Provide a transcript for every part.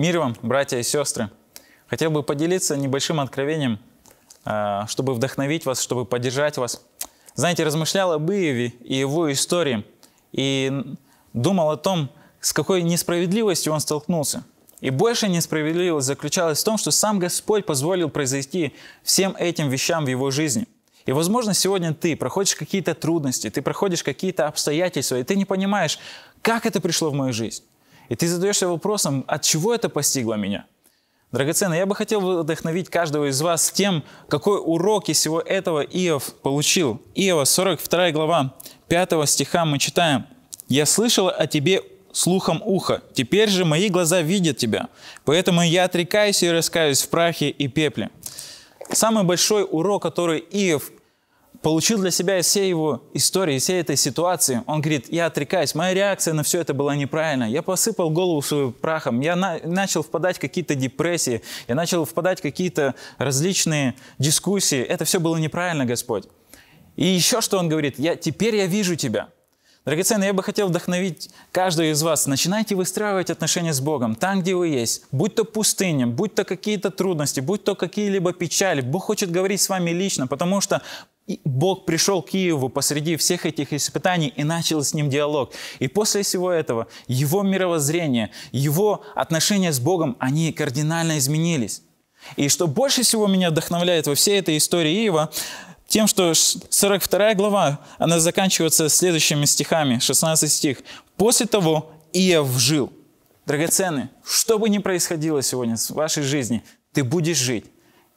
Мир вам, братья и сестры! Хотел бы поделиться небольшим откровением, а, чтобы вдохновить вас, чтобы поддержать вас. Знаете, размышлял об Иеве и его истории, и думал о том, с какой несправедливостью он столкнулся. И больше несправедливость заключалась в том, что сам Господь позволил произойти всем этим вещам в его жизни – и, возможно, сегодня ты проходишь какие-то трудности, ты проходишь какие-то обстоятельства, и ты не понимаешь, как это пришло в мою жизнь. И ты задаешься вопросом, от чего это постигло меня? Драгоценно, я бы хотел вдохновить каждого из вас тем, какой урок из всего этого Иов получил. Иова, 42 глава, 5 стиха мы читаем. «Я слышал о тебе слухом уха, теперь же мои глаза видят тебя, поэтому я отрекаюсь и раскаюсь в прахе и пепле». Самый большой урок, который Иов получил для себя из всей его истории, из всей этой ситуации, он говорит, я отрекаюсь, моя реакция на все это была неправильная. я посыпал голову свою прахом, я на начал впадать в какие-то депрессии, я начал впадать в какие-то различные дискуссии, это все было неправильно, Господь. И еще что он говорит, я, теперь я вижу тебя. Драгоценно, я бы хотел вдохновить каждого из вас. Начинайте выстраивать отношения с Богом там, где вы есть. Будь то пустыня, будь то какие-то трудности, будь то какие-либо печали. Бог хочет говорить с вами лично, потому что Бог пришел к Иову посреди всех этих испытаний и начал с ним диалог. И после всего этого его мировоззрение, его отношения с Богом, они кардинально изменились. И что больше всего меня вдохновляет во всей этой истории Иева, тем, что 42 глава, она заканчивается следующими стихами, 16 стих. «После того Иев жил». Драгоценные, что бы ни происходило сегодня в вашей жизни, ты будешь жить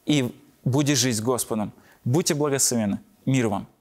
и будешь жить с Господом. Будьте благословены. Мир вам.